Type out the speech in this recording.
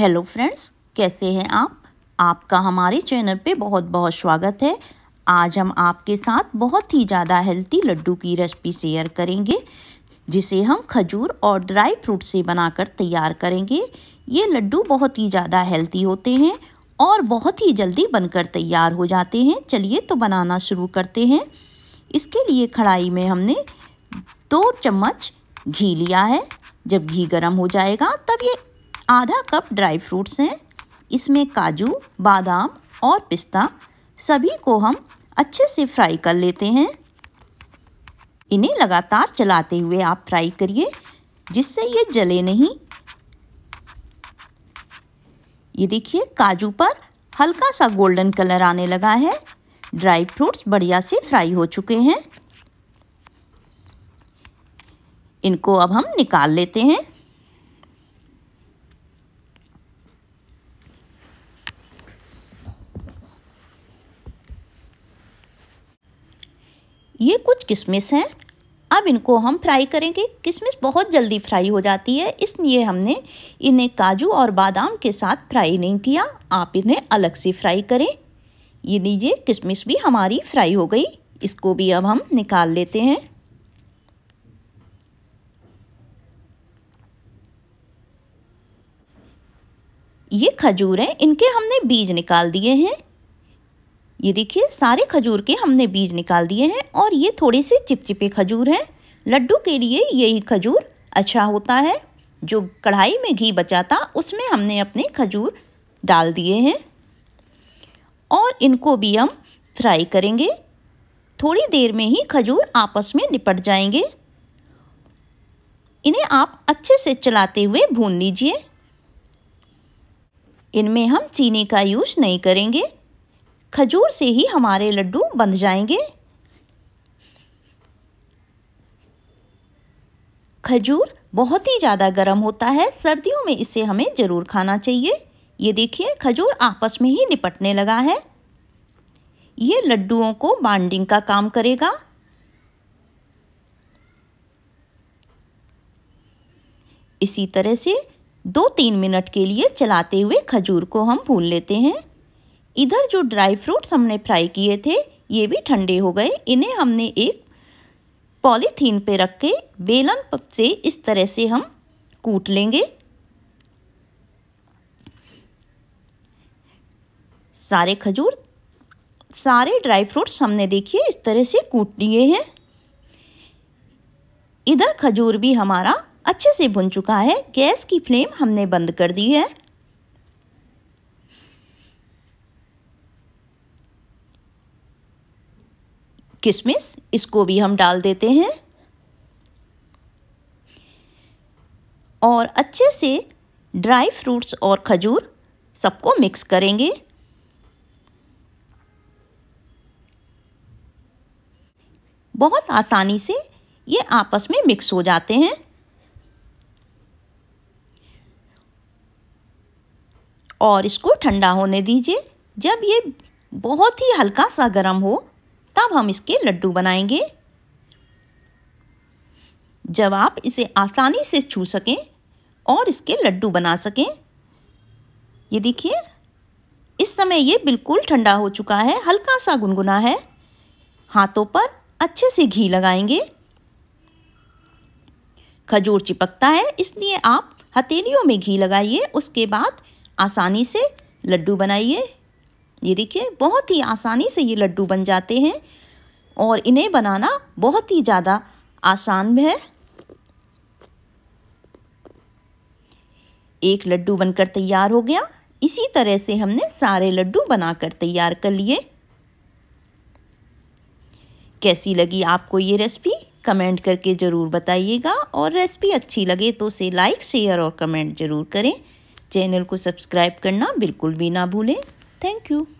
Hello friends कैसे हैं आप आपका हमारे चैनल पे बहुत बहुत स्वागत है आज हम आपके साथ बहुत ही ज़्यादा हेल्थी लड्डू की रेसिपी शेयर करेंगे जिसे हम खजूर और ड्राई फ्रूट से बनाकर तैयार करेंगे ये लड्डू बहुत ही ज़्यादा हेल्थी होते हैं और बहुत ही जल्दी बनकर तैयार हो जाते हैं चलिए तो बनाना शुरू करते हैं इसके लिए कढ़ाई में हमने दो चम्मच घी लिया है जब घी गर्म हो जाएगा तब ये आधा कप ड्राई फ्रूट्स हैं इसमें काजू बादाम और पिस्ता सभी को हम अच्छे से फ्राई कर लेते हैं इन्हें लगातार चलाते हुए आप फ्राई करिए जिससे ये जले नहीं ये देखिए काजू पर हल्का सा गोल्डन कलर आने लगा है ड्राई फ्रूट्स बढ़िया से फ्राई हो चुके हैं इनको अब हम निकाल लेते हैं ये कुछ किशमिश हैं अब इनको हम फ्राई करेंगे किशमिश बहुत जल्दी फ्राई हो जाती है इसलिए हमने इन्हें काजू और बादाम के साथ फ्राई नहीं किया आप इन्हें अलग से फ्राई करें ये लीजिए किशमिश भी हमारी फ्राई हो गई इसको भी अब हम निकाल लेते हैं ये खजूर हैं इनके हमने बीज निकाल दिए हैं ये देखिए सारे खजूर के हमने बीज निकाल दिए हैं और ये थोड़े से चिपचिपे खजूर हैं लड्डू के लिए यही खजूर अच्छा होता है जो कढ़ाई में घी बचा था उसमें हमने अपने खजूर डाल दिए हैं और इनको भी हम फ्राई करेंगे थोड़ी देर में ही खजूर आपस में निपट जाएंगे इन्हें आप अच्छे से चलाते हुए भून लीजिए इनमें हम चीनी का यूज नहीं करेंगे खजूर से ही हमारे लड्डू बन जाएंगे खजूर बहुत ही ज़्यादा गर्म होता है सर्दियों में इसे हमें ज़रूर खाना चाहिए ये देखिए खजूर आपस में ही निपटने लगा है ये लड्डुओं को बाइंडिंग का काम करेगा इसी तरह से दो तीन मिनट के लिए चलाते हुए खजूर को हम भून लेते हैं इधर जो ड्राई फ्रूट्स हमने फ्राई किए थे ये भी ठंडे हो गए इन्हें हमने एक पॉलीथीन पे रख के बेलन से इस तरह से हम कूट लेंगे सारे खजूर सारे ड्राई फ्रूट्स हमने देखिए इस तरह से कूट लिए हैं इधर खजूर भी हमारा अच्छे से भुन चुका है गैस की फ्लेम हमने बंद कर दी है किशमिश इसको भी हम डाल देते हैं और अच्छे से ड्राई फ्रूट्स और खजूर सबको मिक्स करेंगे बहुत आसानी से ये आपस में मिक्स हो जाते हैं और इसको ठंडा होने दीजिए जब ये बहुत ही हल्का सा गर्म हो तब हम इसके लड्डू बनाएंगे जब आप इसे आसानी से छू सकें और इसके लड्डू बना सकें ये देखिए इस समय ये बिल्कुल ठंडा हो चुका है हल्का सा गुनगुना है हाथों पर अच्छे से घी लगाएंगे खजूर चिपकता है इसलिए आप हथेलियों में घी लगाइए उसके बाद आसानी से लड्डू बनाइए ये देखिए बहुत ही आसानी से ये लड्डू बन जाते हैं और इन्हें बनाना बहुत ही ज़्यादा आसान है एक लड्डू बनकर तैयार हो गया इसी तरह से हमने सारे लड्डू बनाकर तैयार कर लिए कैसी लगी आपको ये रेसिपी कमेंट करके ज़रूर बताइएगा और रेसिपी अच्छी लगे तो उसे लाइक शेयर और कमेंट ज़रूर करें चैनल को सब्सक्राइब करना बिल्कुल भी ना भूलें Thank you.